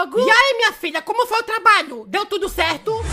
E aí, minha filha, como foi o trabalho? Deu tudo certo?